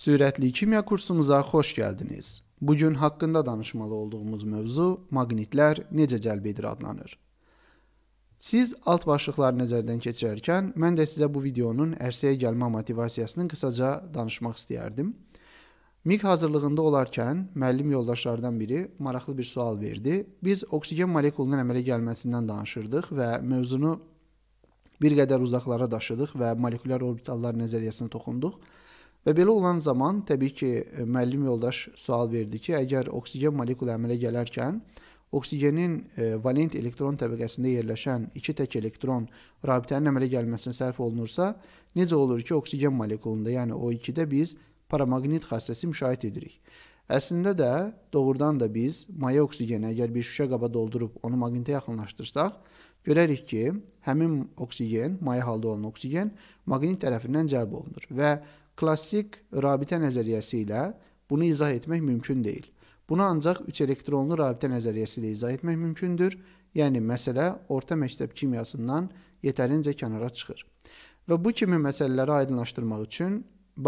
Sürətli kimya kursumuza xoş gəldiniz. Bu gün haqqında danışmalı olduğumuz mövzu maqnitlər necə cəlb edir adlanır. Siz alt başlıqları nəzərdən keçirərkən mən də sizə bu videonun ərsəyə gəlmə motivasiyasını qısaca danışmaq istəyərdim. MİQ hazırlığında olarkən müəllim yoldaşlardan biri maraqlı bir sual verdi. Biz oksigen molekulunun əmələ gəlməsindən danışırdıq və mövzunu bir qədər uzaqlara daşıdıq və molekulyar orbitallar nəzəriyyəsinə toxunduq. Və belə olan zaman təbii ki, e, müəllim yoldaş sual verdi ki, əgər oksigen molekulu əmələ gələrkən oksigenin e, valent elektron təbəqəsində yerləşən iki tək elektron rabitənin əmələ gəlməsinə sərf olunursa, necə olur ki, oksigen molekulunda, yəni O2-də biz paramagnet xassəsi müşahidə edirik. Əslində də doğrudan da biz maya oksigeni əgər bir şüşə qaba doldurub onu maqnitə yaxınlaşdırsaq, görərik ki, həmin oksigen, maya halda olan oksigen maqnit tərəfindən cəlb olunur və Klassik rabitə nəzəriyyəsi ilə bunu izah etmək mümkün deyil. Bunu ancaq üç elektronlu rabitə nəzəriyyəsi ilə izah etmək mümkündür. Yəni məsələ orta məktəb kimyasından yetərincə kənara çıxır. Və bu kimi məsələləri aydınlaşdırmaq üçün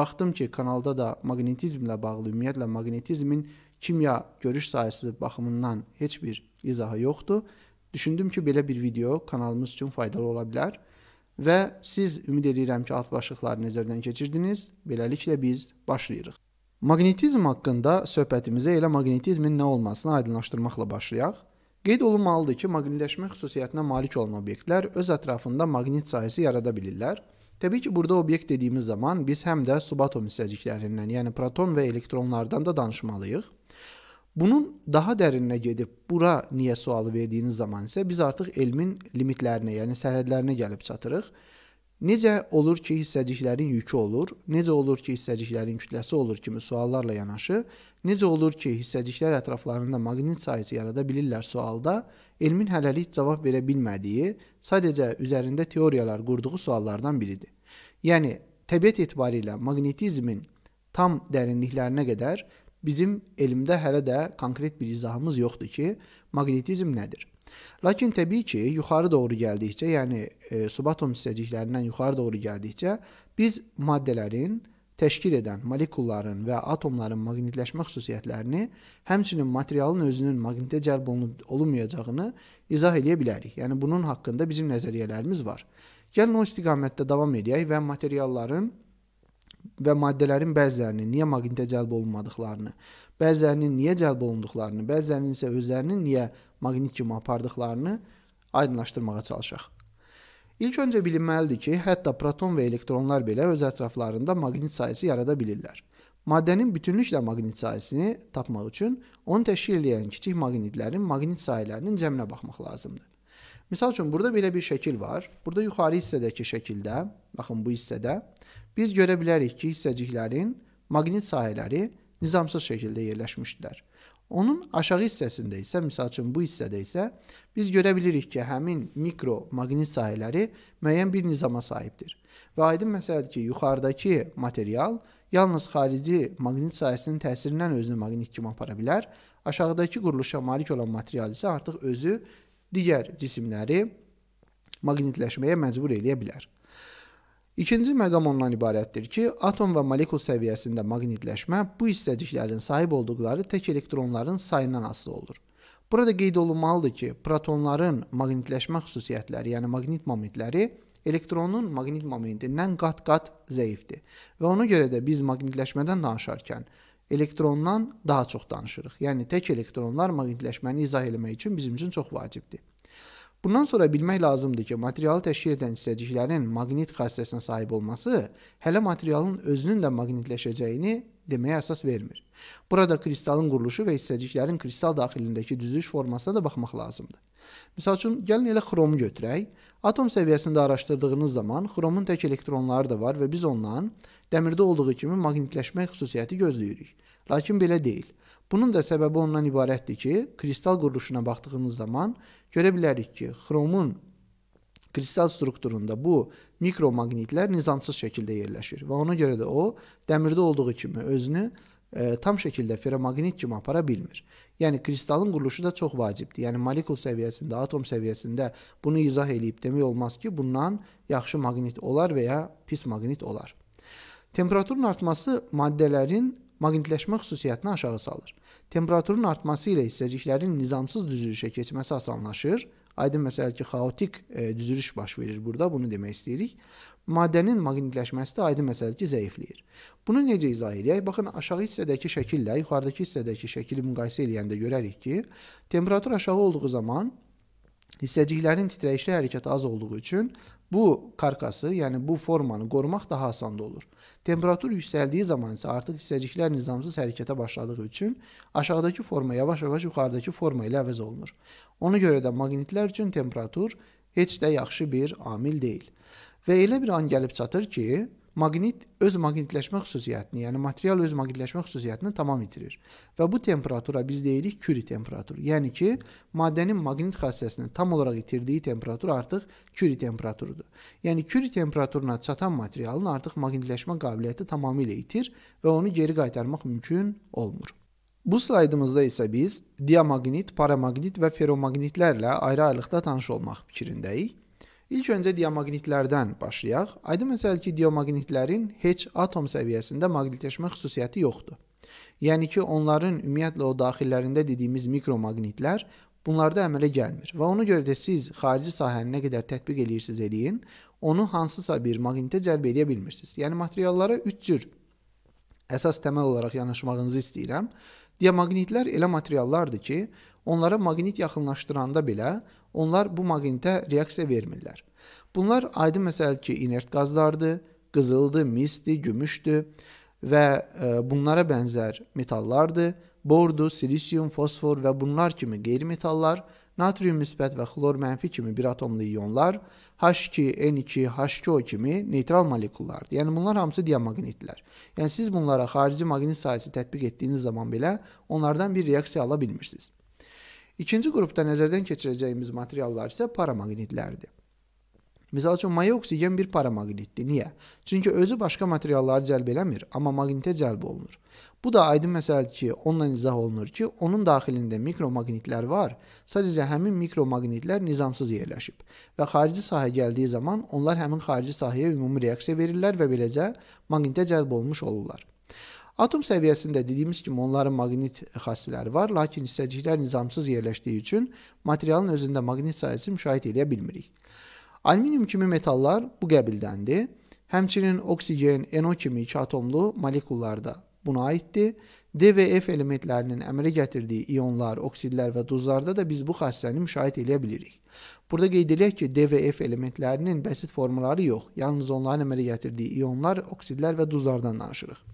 baxdım ki, kanalda da maqnetizmlə bağlı ümumiyyətlə maqnetizmin kimya görüş sahəsi baxımından heç bir izahı yoxdur. Düşündüm ki, belə bir video kanalımız üçün faydalı ola bilər və siz ümid edirəm ki, alt başlıqları nəzərdən keçirdiniz. Beləliklə biz başlayırıq. Maqnitizm haqqında söhbətimizə elə maqnitizmin nə olmasını aydınlaşdırmaqla başlayaq. Qeyd olunmalıdır ki, maqnitləşmə xüsusiyyətinə malik olan obyektlər öz ətrafında maqnit sahəsi yarada bilirlər. Təbii ki, burada obyekt dediyimiz zaman biz həm də subatom hissəciklərindən, yəni proton və elektronlardan da danışmalıyıq. Bunun daha dərininə gedib bura niyə sualı verdiyiniz zaman isə biz artıq elmin limitlərinə, yəni sərhədlərinə gəlib çatırıq. Necə olur ki, hissəciklərin yükü olur, necə olur ki, hissəciklərin kütləsi olur kimi suallarla yanaşı, necə olur ki, hissəciklər ətraflarında maqnit sahəsi yarada bilirlər sualda, elmin hələlik cavab verə bilmədiyi, sadəcə üzərində teoriyalar qurduğu suallardan biridir. Yəni təbiət etibarilə maqnitizmin tam dərinliklərinə qədər Bizim elmdə hələ də konkret bir izahımız yoxdur ki, maqnetizm nədir? Lakin təbii ki, yuxarı doğru gəldikcə, yəni e, subatom hissəciklərindən yuxarı doğru gəldikcə, biz maddələrin təşkil edən molekulların və atomların maqnitləşmə xüsusiyyətlərini, həmçinin materialın özünün maqnitə cəlb olunub olunmayacağını izah edə bilərik. Yəni bunun haqqında bizim nəzəriyyələrimiz var. Gəlin o istiqamətdə davam edək və materialların və maddələrin bəzilərinin niyə maqnitə cəlb olunmadıqlarını, bəzilərinin niyə cəlb olunduqlarını, bəzilərinin isə özlərinin niyə maqnit kimi apardıqlarını aydınlaşdırmağa çalışaq. İlk öncə bilinməlidir ki, hətta proton və elektronlar belə öz ətraflarında maqnit sayəsi yarada bilirlər. Maddənin bütünlüklə maqnit sayəsini tapmaq üçün onu təşkil edən kiçik maqnitlərin maqnit sayələrinin cəminə baxmaq lazımdır. Misal üçün burada belə bir şəkil var. Burada yuxarı hissədəki şəkildə, baxın bu hissədə biz görə bilərik ki, hissəciklərin maqnit sahələri nizamsız şəkildə yerləşmişdilər. Onun aşağı hissəsində isə, misal üçün bu hissədə isə biz görə bilirik ki, həmin mikro maqnit sahələri müəyyən bir nizama sahibdir. Və aydın məsələdir ki, yuxarıdakı material yalnız xarici maqnit sahəsinin təsirindən özünü maqnit kimi apara bilər. Aşağıdakı quruluşa malik olan material isə artıq özü digər cisimləri maqnitləşməyə məcbur eləyə bilər. İkinci məqam ondan ibarətdir ki, atom və molekul səviyyəsində maqnitləşmə bu hissəciklərin sahib olduqları tək elektronların sayından asılı olur. Burada qeyd olunmalıdır ki, protonların maqnitləşmə xüsusiyyətləri, yəni maqnit momentləri elektronun maqnit momentindən qat-qat zəifdir. Və ona görə də biz maqnitləşmədən danışarkən elektrondan daha çox danışırıq. Yəni tək elektronlar maqnitləşməni izah eləmək üçün bizim üçün çox vacibdir. Bundan sonra bilmək lazımdır ki, materialı təşkil edən hissəciklərin maqnit xassəsinə sahib olması hələ materialın özünün də maqnitləşəcəyini deməyə əsas vermir. Burada kristalın quruluşu və hissəciklərin kristal daxilindəki düzülüş formasına da baxmaq lazımdır. Məsəl üçün gəlin elə xromu götürək. Atom səviyyəsində araşdırdığınız zaman xromun tək elektronları da var və biz ondan dəmirdə olduğu kimi maqnitləşmək xüsusiyyəti gözləyirik. Lakin belə deyil. Bunun da səbəbi ondan ibarətdir ki, kristal quruluşuna baxdığımız zaman görə bilərik ki, xromun kristal strukturunda bu mikromagnitlər nizamsız şəkildə yerləşir və ona görə də o dəmirdə olduğu kimi özünü ə, e, tam şəkildə ferromaqnit kimi apara bilmir. Yəni kristalın quruluşu da çox vacibdir. Yəni molekul səviyyəsində, atom səviyyəsində bunu izah eləyib demək olmaz ki, bundan yaxşı maqnit olar və ya pis maqnit olar. Temperaturun artması maddələrin maqnitləşmə xüsusiyyətini aşağı salır. Temperaturun artması ilə hissəciklərin nizamsız düzülüşə keçməsi asanlaşır. Aydın məsələ ki, xaotik e, düzülüş baş verir burada, bunu demək istəyirik. Maddənin maqnitləşməsi də aydın məsələ ki, zəifləyir. Bunu necə izah edək? Baxın, aşağı hissədəki şəkillə yuxarıdakı hissədəki şəkili müqayisə edəndə görərik ki, temperatur aşağı olduğu zaman hissəciklərin titrəyişli hərəkəti az olduğu üçün bu karkası, yəni bu formanı qorumaq daha asan olur. Temperatur yüksəldiyi zaman isə artıq hissəciklər nizamsız hərəkətə başladığı üçün aşağıdakı forma yavaş-yavaş yuxarıdakı forma ilə əvəz olunur. Ona görə də maqnitlər üçün temperatur heç də yaxşı bir amil deyil. Və elə bir an gəlib çatır ki, Maqnit öz maqnitləşmə xüsusiyyətini, yəni material öz maqnitləşmə xüsusiyyətini tamam itirir. Və bu temperatura biz deyirik Kuri temperaturu. Yəni ki, maddənin maqnit xassəsini tam olaraq itirdiyi temperatur artıq Kuri temperaturudur. Yəni Kuri temperaturuna çatan materialın artıq maqnitləşmə qabiliyyəti tamamilə itir və onu geri qaytarmaq mümkün olmur. Bu slaydımızda isə biz diamagnit, paramagnit və ferromagnitlərlə ayrı-ayrılıqda tanış olmaq fikrindəyik. İlk öncə diamagnitlərdən başlayaq. Aydın məsələ ki, diamagnitlərin heç atom səviyyəsində maqnitləşmə xüsusiyyəti yoxdur. Yəni ki, onların ümumiyyətlə o daxillərində dediyimiz mikromagnitlər bunlarda əmələ gəlmir və ona görə də siz xarici sahəni nə qədər tətbiq edirsiniz eləyin, onu hansısa bir maqnitə cəlb edə bilmirsiniz. Yəni materiallara 3 cür əsas təməl olaraq yanaşmağınızı istəyirəm. Diamagnitlər elə materiallardır ki, Onlara maqnit yaxınlaşdıranda belə onlar bu maqnitə reaksiya vermirlər. Bunlar aydın məsəl ki, inert qazlardır, qızıldır, misdir, gümüşdür və e, bunlara bənzər metallardır. Bordu, silisium, fosfor və bunlar kimi qeyri-metallar, natrium müsbət və xlor mənfi kimi bir atomlu ionlar, H2, N2, H2O kimi neytral molekullardır. Yəni bunlar hamısı diamagnitlər. Yəni siz bunlara xarici maqnit sayəsi tətbiq etdiyiniz zaman belə onlardan bir reaksiya ala bilmirsiniz. İkinci qrupda nəzərdən keçirəcəyimiz materiallar isə paramagnitlərdir. Məsəl üçün maya oksigen bir paramagnitdir. Niyə? Çünki özü başqa materialları cəlb eləmir, amma maqnitə cəlb olunur. Bu da aydın məsələdir ki, onunla izah olunur ki, onun daxilində mikromagnitlər var, sadəcə həmin mikromagnitlər nizamsız yerləşib və xarici sahə gəldiyi zaman onlar həmin xarici sahəyə ümumi reaksiya verirlər və beləcə maqnitə cəlb olmuş olurlar. Atom səviyyəsində dediyimiz kimi onların maqnit xassələri var, lakin hissəciklər nizamsız yerləşdiyi üçün materialın özündə maqnit sayəsini müşahidə edə bilmirik. Alüminium kimi metallar bu qəbildəndir. Həmçinin oksigen, NO kimi iki atomlu molekullarda buna aiddir. D və F elementlərinin əmələ gətirdiyi ionlar, oksidlər və duzlarda da biz bu xassəni müşahidə edə bilirik. Burada qeyd edək ki, D və F elementlərinin bəsit formaları yox, yalnız onların əmələ gətirdiyi ionlar, oksidlər və duzlardan danışırıq.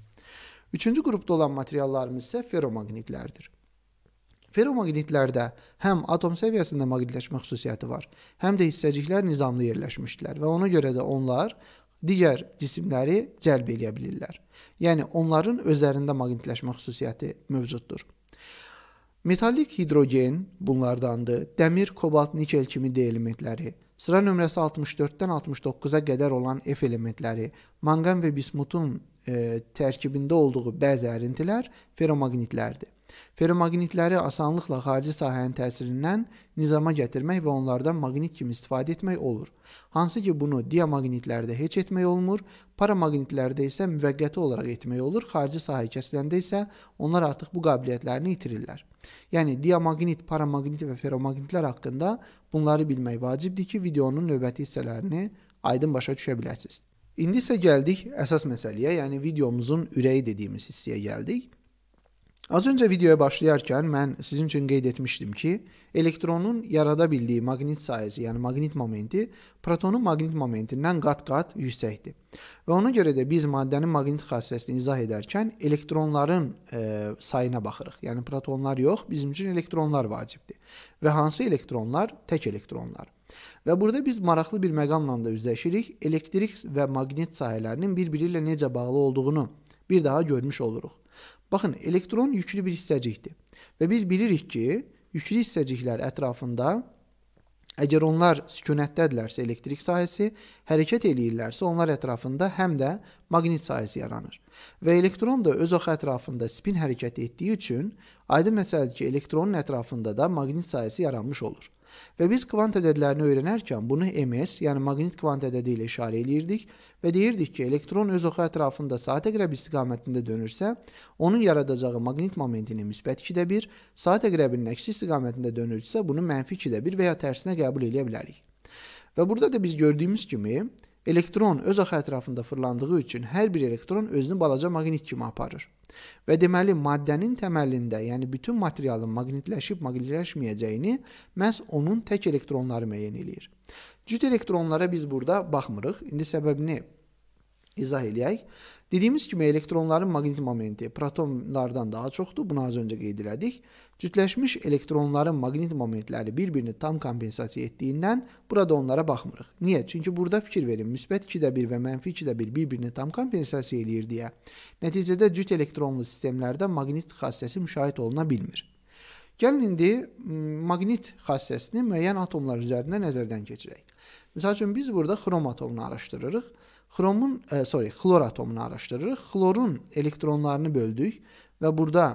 Üçüncü qrupda olan materiallarımız isə ferromagnitlərdir. Ferromagnitlərdə həm atom səviyyəsində maqnitləşmə xüsusiyyəti var, həm də hissəciklər nizamlı yerləşmişdilər və ona görə də onlar digər cisimləri cəlb eləyə bilirlər. Yəni onların özlərində maqnitləşmə xüsusiyyəti mövcuddur. Metallik hidrogen bunlardandır. Dəmir, kobalt, nikel kimi D elementləri, sıra nömrəsi 64-dən 69-a qədər olan F elementləri, manqan və bismutun e, tərkibində olduğu bəzi ərintilər ferromagnitlərdir. Ferromagnitləri asanlıqla xarici sahənin təsirindən nizama gətirmək və onlardan maqnit kimi istifadə etmək olur. Hansı ki, bunu diamagnitlərdə heç etmək olmur, paramagnitlərdə isə müvəqqəti olaraq etmək olur, xarici sahə kəsiləndə isə onlar artıq bu qabiliyyətlərini itirirlər. Yəni, diamagnit, paramagnit və ferromagnitlər haqqında bunları bilmək vacibdir ki, videonun növbəti hissələrini aydın başa düşə biləsiniz. İndi isə gəldik əsas məsələyə, yəni videomuzun ürəyi dediyimiz hissəyə gəldik. Az öncə videoya başlayarkən mən sizin üçün qeyd etmişdim ki, elektronun yarada bildiyi maqnit sayəsi, yəni maqnit momenti protonun maqnit momentindən qat-qat yüksəkdir. Və ona görə də biz maddənin maqnit xassəsini izah edərkən elektronların e, sayına baxırıq. Yəni protonlar yox, bizim üçün elektronlar vacibdir. Və hansı elektronlar? Tək elektronlar. Və burada biz maraqlı bir məqamla da üzləşirik. Elektrik və maqnit sahələrinin bir-biri ilə necə bağlı olduğunu bir daha görmüş oluruq. Baxın, elektron yüklü bir hissəcikdir. Və biz bilirik ki, yüklü hissəciklər ətrafında əgər onlar sükunətdədirlərsə elektrik sahəsi, hərəkət eləyirlərsə onlar ətrafında həm də maqnit sahəsi yaranır və elektron da öz oxu ətrafında spin hərəkəti etdiyi üçün aydın məsələdir ki, elektronun ətrafında da maqnit sayəsi yaranmış olur. Və biz kvant ədədlərini öyrənərkən bunu MS, yəni maqnit kvant ədədi ilə işarə eləyirdik və deyirdik ki, elektron öz oxu ətrafında saat əqrəb istiqamətində dönürsə, onun yaradacağı maqnit momentini müsbət 2-də 1, saat əqrəbinin əksi istiqamətində dönürsə, bunu mənfi 2-də 1 və ya tərsinə qəbul edə bilərik. Və burada da biz gördüyümüz kimi Elektron öz axı ətrafında fırlandığı üçün hər bir elektron özünü balaca maqnit kimi aparır. Və deməli maddənin təməlində, yəni bütün materialın maqnitləşib maqnitləşməyəcəyini məhz onun tək elektronları müəyyən eləyir. Cüt elektronlara biz burada baxmırıq. İndi səbəbini izah eləyək. Dediyimiz kimi elektronların maqnit momenti protonlardan daha çoxdur. Bunu az öncə qeyd elədik. Cütləşmiş elektronların maqnit momentləri bir-birini tam kompensasiya etdiyindən burada onlara baxmırıq. Niyə? Çünki burada fikir verin, müsbət 2-də 1 və mənfi 2-də 1 bir-birini tam kompensasiya eləyir deyə. Nəticədə cüt elektronlu sistemlərdə maqnit xassəsi müşahidə oluna bilmir. Gəlin indi maqnit xassəsini müəyyən atomlar üzərində nəzərdən keçirək. Məsəl üçün biz burada xrom atomunu araşdırırıq. Xromun, e, sorry, xlor atomunu araşdırırıq. Xlorun elektronlarını böldük və burada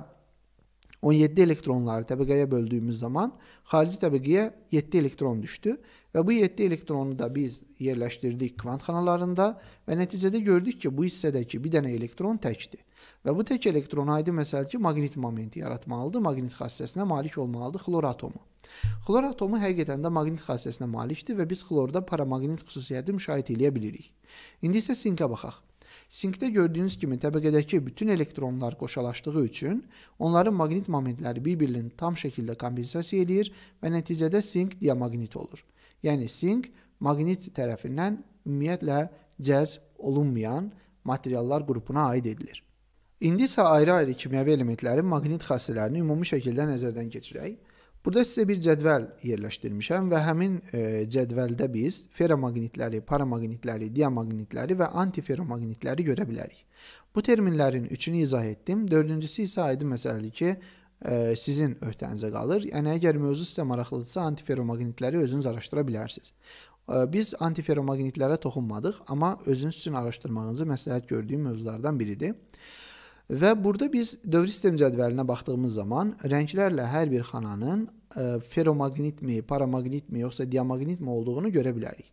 17 elektronları təbəqəyə böldüyümüz zaman xarici təbəqəyə 7 elektron düşdü və bu 7 elektronu da biz yerləşdirdik kvant xanalarında və nəticədə gördük ki, bu hissədəki bir dənə elektron təkdir. Və bu tək elektron aydın məsəl ki, maqnit momenti yaratmalıdır, maqnit xassəsinə malik olmalıdır xlor atomu. Xlor atomu həqiqətən də maqnit xassəsinə malikdir və biz xlorda paramaqnit xüsusiyyəti müşahidə edə bilirik. İndi isə sinka baxaq. Sinkdə gördüyünüz kimi təbəqədəki bütün elektronlar qoşalaşdığı üçün onların maqnit momentləri bir-birinin tam şəkildə kompensasiya eləyir və nəticədə sink diamagnit olur. Yəni sink maqnit tərəfindən ümumiyyətlə cəzb olunmayan materiallar qrupuna aid edilir. İndi isə ayrı-ayrı kimyəvi elementlərin maqnit xassələrini ümumi şəkildə nəzərdən keçirək. Burada sizə bir cədvəl yerləşdirmişəm və həmin e, cədvəldə biz ferromagnitləri, paramagnitləri, diamagnitləri və antiferromagnitləri görə bilərik. Bu terminlərin üçünü izah etdim. Dördüncüsü isə aydın məsələdir ki, e, sizin öhdənizə qalır. Yəni əgər mövzu sizə maraqlıdırsa, antiferromagnitləri özünüz araşdıra bilərsiniz. E, biz antiferromagnitlərə toxunmadıq, amma özünüz üçün araşdırmağınızı məsləhət gördüyüm mövzulardan biridir. Və burada biz dövri sistem cədvəlinə baxdığımız zaman rənglərlə hər bir xananın ə, e, ferromagnitmi, paramagnitmi, yoxsa diamagnitmi olduğunu görə bilərik.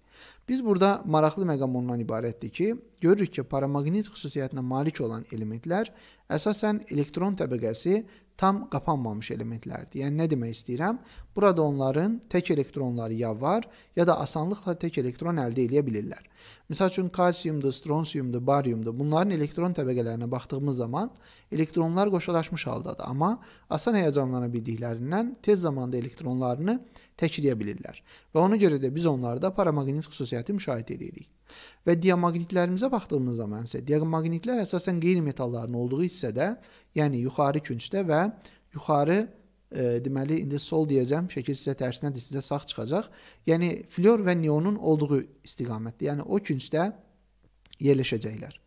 Biz burada maraqlı məqam ondan ibarətdir ki, görürük ki, paramagnit xüsusiyyətinə malik olan elementlər əsasən elektron təbəqəsi tam qapanmamış elementlərdir. Yəni nə demək istəyirəm? Burada onların tək elektronları ya var, ya da asanlıqla tək elektron əldə edə bilirlər. Məsəl üçün kalsiumdur, stronsiumdur, bariumdur. Bunların elektron təbəqələrinə baxdığımız zaman elektronlar qoşalaşmış haldadır, amma asan həyəcanlana bildiklərindən tez zamanda elektronlarını təkriyə bilirlər və ona görə də biz onlarda paramaqnit xüsusiyyəti müşahidə edirik. Və diamagnitlərimizə baxdığımız zaman isə diamagnitlər əsasən qeyri-metalların olduğu hissədə, yəni yuxarı küncdə və yuxarı e, deməli indi sol deyəcəm, şəkil sizə tərsinədir, sizə sağ çıxacaq. Yəni flor və neonun olduğu istiqamətdə, yəni o küncdə yerləşəcəklər.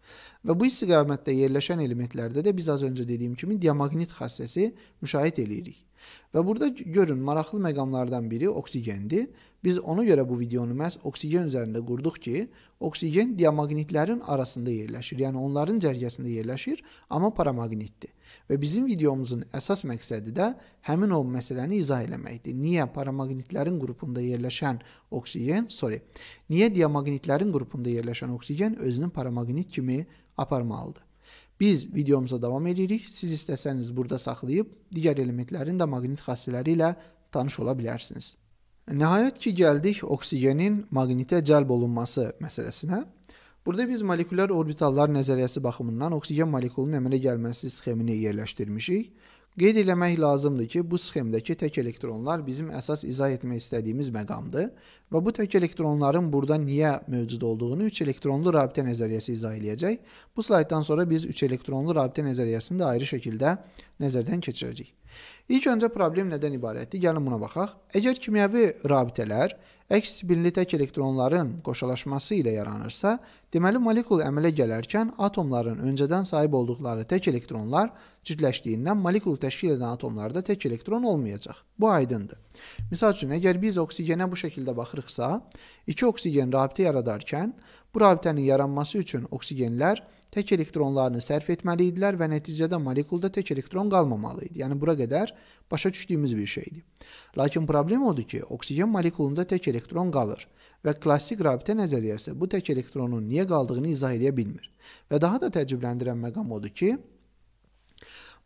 Və bu istiqamətdə yerləşən elementlərdə də biz az öncə dediyim kimi diamagnit xassəsi müşahidə eləyirik. Və burada görün, maraqlı məqamlardan biri oksigendir. Biz ona görə bu videonu məhz oksigen üzərində qurduq ki, oksigen diamagnitlərin arasında yerləşir, yəni onların cərgəsində yerləşir, amma paramagnitdir. Və bizim videomuzun əsas məqsədi də həmin o məsələni izah eləməkdir. Niyə paramagnitlərin qrupunda yerləşən oksigen, sorry, niyə diamagnitlərin qrupunda yerləşən oksigen özünü paramagnit kimi aparmalıdır? Biz videomuza davam edirik. Siz istəsəniz burada saxlayıb digər elementlərin də maqnit xassələri ilə tanış ola bilərsiniz. Nəhayət ki, gəldik oksigenin maqnitə cəlb olunması məsələsinə. Burada biz molekulyar orbitallar nəzəriyyəsi baxımından oksigen molekulunun əmələ gəlməsi sxemini yerləşdirmişik. Qeyd eləmək lazımdır ki, bu sxemdəki tək elektronlar bizim əsas izah etmək istədiyimiz məqamdır Və bu tək elektronların burada niyə mövcud olduğunu 3 elektronlu rabitə nəzəriyyəsi izah eləyəcək. Bu slayddan sonra biz 3 elektronlu rabitə nəzəriyyəsini də ayrı şəkildə nəzərdən keçirəcəyik. İlk öncə problem nədən ibarətdir? Gəlin buna baxaq. Əgər kimyəvi rabitələr əks binli tək elektronların qoşalaşması ilə yaranırsa, deməli molekul əmələ gələrkən atomların öncədən sahib olduqları tək elektronlar cütləşdiyindən molekul təşkil edən atomlarda tək elektron olmayacaq. Bu aydındır. Məsəl üçün, əgər biz oksigenə bu şəkildə baxırıqsa, iki oksigen rabitə yaradarkən, bu rabitənin yaranması üçün oksigenlər tək elektronlarını sərf etməli idilər və nəticədə molekulda tək elektron qalmamalı idi. Yəni bura qədər başa düşdüyümüz bir şeydir. Lakin problem odur ki, oksigen molekulunda tək elektron qalır və klassik rabitə nəzəriyyəsi bu tək elektronun niyə qaldığını izah edə bilmir. Və daha da təəccübləndirən məqam odur ki,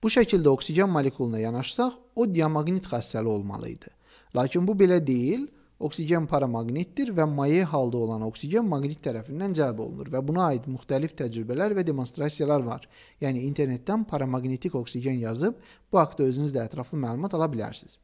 bu şəkildə oksigen molekuluna yanaşsaq, o diamagnit xassəli olmalı idi. Lakin bu belə deyil. Oksigen paramagnitdir və maye halda olan oksigen maqnit tərəfindən cəlb olunur və buna aid müxtəlif təcrübələr və demonstrasiyalar var. Yəni internetdən paramagnetik oksigen yazıb bu haqqda özünüz də ətraflı məlumat ala bilərsiniz.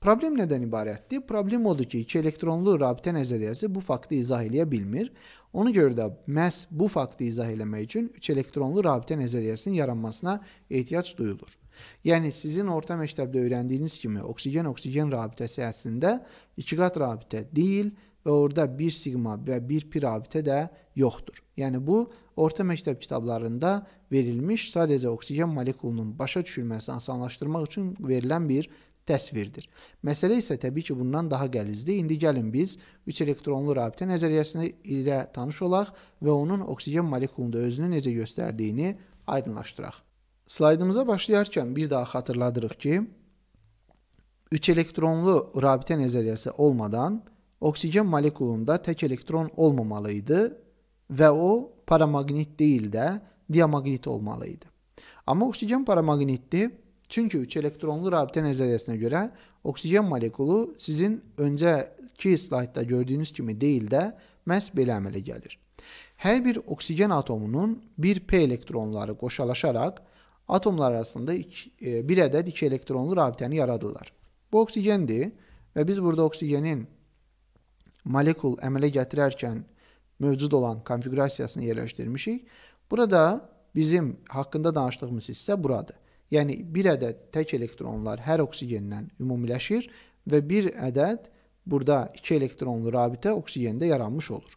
Problem nədən ibarətdir? Problem odur ki, iki elektronlu rabitə nəzəriyyəsi bu faktı izah eləyə bilmir. Ona görə də məhz bu faktı izah eləmək üçün üç elektronlu rabitə nəzəriyyəsinin yaranmasına ehtiyac duyulur. Yəni sizin orta məktəbdə öyrəndiyiniz kimi oksigen-oksigen rabitəsi əslində ikiqat rabitə deyil və orada 1 sigma və 1 pi rabitə də yoxdur. Yəni bu orta məktəb kitablarında verilmiş sadəcə oksigen molekulunun başa düşülməsini asanlaşdırmaq üçün verilən bir təsvirdir. Məsələ isə təbii ki, bundan daha qəlizdir. İndi gəlin biz 3 elektronlu rabitə nəzəriyyəsi ilə tanış olaq və onun oksigen molekulunda özünü necə göstərdiyini aydınlaşdıraq. Slaydımıza başlayarkən bir daha xatırladırıq ki, 3 elektronlu rabitə nəzəriyyəsi olmadan oksigen molekulunda tək elektron olmamalı idi və o paramagnet deyil də diamagnet olmalı idi. Amma oksigen paramagnetdir. Çünki 3 elektronlu rabitə nəzəriyyəsinə görə oksigen molekulu sizin öncəki slaydda gördüyünüz kimi deyil də məhz belə əmələ gəlir. Hər bir oksigen atomunun 1p elektronları qoşalaşaraq atomlar arasında iki, e, bir ədəd iki elektronlu rabitəni yaradırlar. Bu oksigendir və biz burada oksigenin molekul əmələ gətirərkən mövcud olan konfiqurasiyasını yerləşdirmişik. Burada bizim haqqında danışdığımız hissə buradır. Yəni bir ədəd tək elektronlar hər oksigenlə ümumiləşir və bir ədəd burada iki elektronlu rabitə oksigendə yaranmış olur.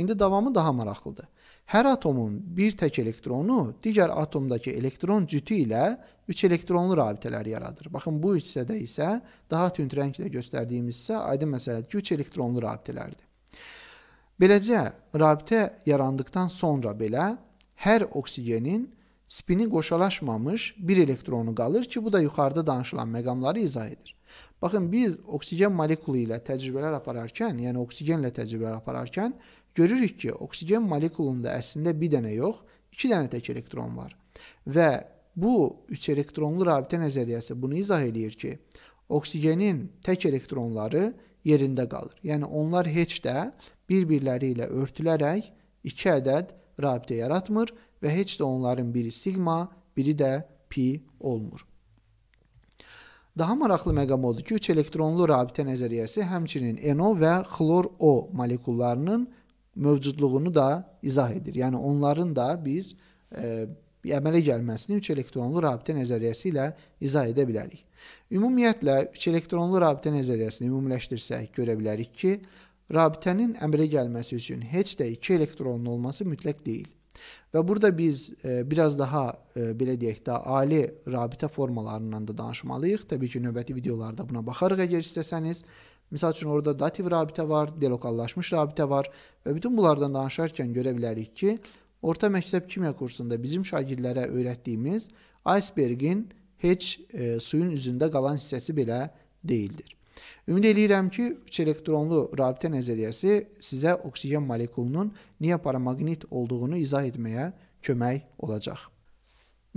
İndi davamı daha maraqlıdır. Hər atomun bir tək elektronu digər atomdakı elektron cütü ilə 3 elektronlu rabitələr yaradır. Baxın, bu hissədə isə daha tünd rənglə göstərdiyimiz isə aydın məsələdir ki, 3 elektronlu rabitələrdir. Beləcə, rabitə yarandıqdan sonra belə hər oksigenin spini qoşalaşmamış bir elektronu qalır ki, bu da yuxarıda danışılan məqamları izah edir. Baxın, biz oksigen molekulu ilə təcrübələr apararkən, yəni oksigenlə təcrübələr apararkən, görürük ki, oksigen molekulunda əslində bir dənə yox, iki dənə tək elektron var. Və bu üç elektronlu rabitə nəzəriyyəsi bunu izah eləyir ki, oksigenin tək elektronları yerində qalır. Yəni onlar heç də bir-birləri ilə örtülərək iki ədəd rabitə yaratmır və heç də onların biri sigma, biri də pi olmur. Daha maraqlı məqam odur ki, üç elektronlu rabitə nəzəriyyəsi həmçinin NO və xlor O molekullarının mövcudluğunu da izah edir. Yəni onların da biz e, əmələ gəlməsini 3 elektronlu rabitə nəzəriyyəsi ilə izah edə bilərik. Ümumiyyətlə 3 elektronlu rabitə nəzəriyyəsini ümumiləşdirsək görə bilərik ki, rabitənin əmələ gəlməsi üçün heç də 2 elektronun olması mütləq deyil. Və burada biz e, biraz daha e, belə deyək də ali rabitə formalarından da danışmalıyıq. Təbii ki, növbəti videolarda buna baxarıq əgər istəsəniz. Məsəl üçün orada dativ rabitə var, delokallaşmış rabitə var və bütün bunlardan danışarkən görə bilərik ki, orta məktəb kimya kursunda bizim şagirdlərə öyrətdiyimiz icebergin heç e, suyun üzündə qalan hissəsi belə deyildir. Ümid eləyirəm ki, 3 elektronlu rabitə nəzəriyyəsi sizə oksigen molekulunun niyə paramaqnit olduğunu izah etməyə kömək olacaq.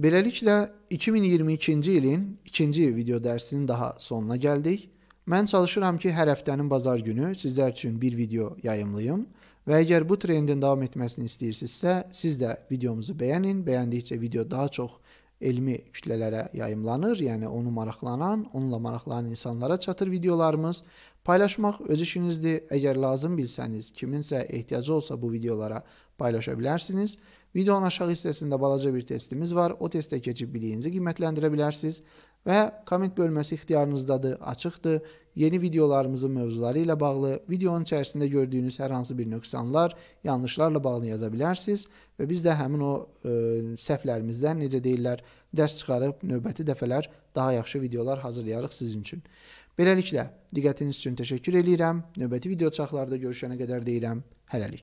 Beləliklə 2022-ci ilin ikinci video dərsinin daha sonuna gəldik. Mən çalışıram ki, hər həftənin bazar günü sizlər üçün bir video yayımlayım və əgər bu trendin davam etməsini istəyirsinizsə, siz də videomuzu bəyənin. Bəyəndikcə video daha çox elmi kütlələrə yayımlanır, yəni onu maraqlanan, onunla maraqlanan insanlara çatır videolarımız. Paylaşmaq öz işinizdir. Əgər lazım bilsəniz, kiminsə ehtiyacı olsa bu videolara paylaşa bilərsiniz. Videonun aşağı hissəsində balaca bir testimiz var. O testə keçib biliyinizi qiymətləndirə bilərsiniz və komment bölməsi ixtiyarınızdadır, açıqdır. Yeni videolarımızın mövzuları ilə bağlı videonun içərisində gördüyünüz hər hansı bir nöqsanlar, yanlışlarla bağlı yaza bilərsiniz və biz də həmin o e, səhvlərimizdən necə deyirlər, dərs çıxarıb növbəti dəfələr daha yaxşı videolar hazırlayarıq sizin üçün. Beləliklə, diqqətiniz üçün təşəkkür eləyirəm. Növbəti video çaxlarda görüşənə qədər deyirəm, hələlik.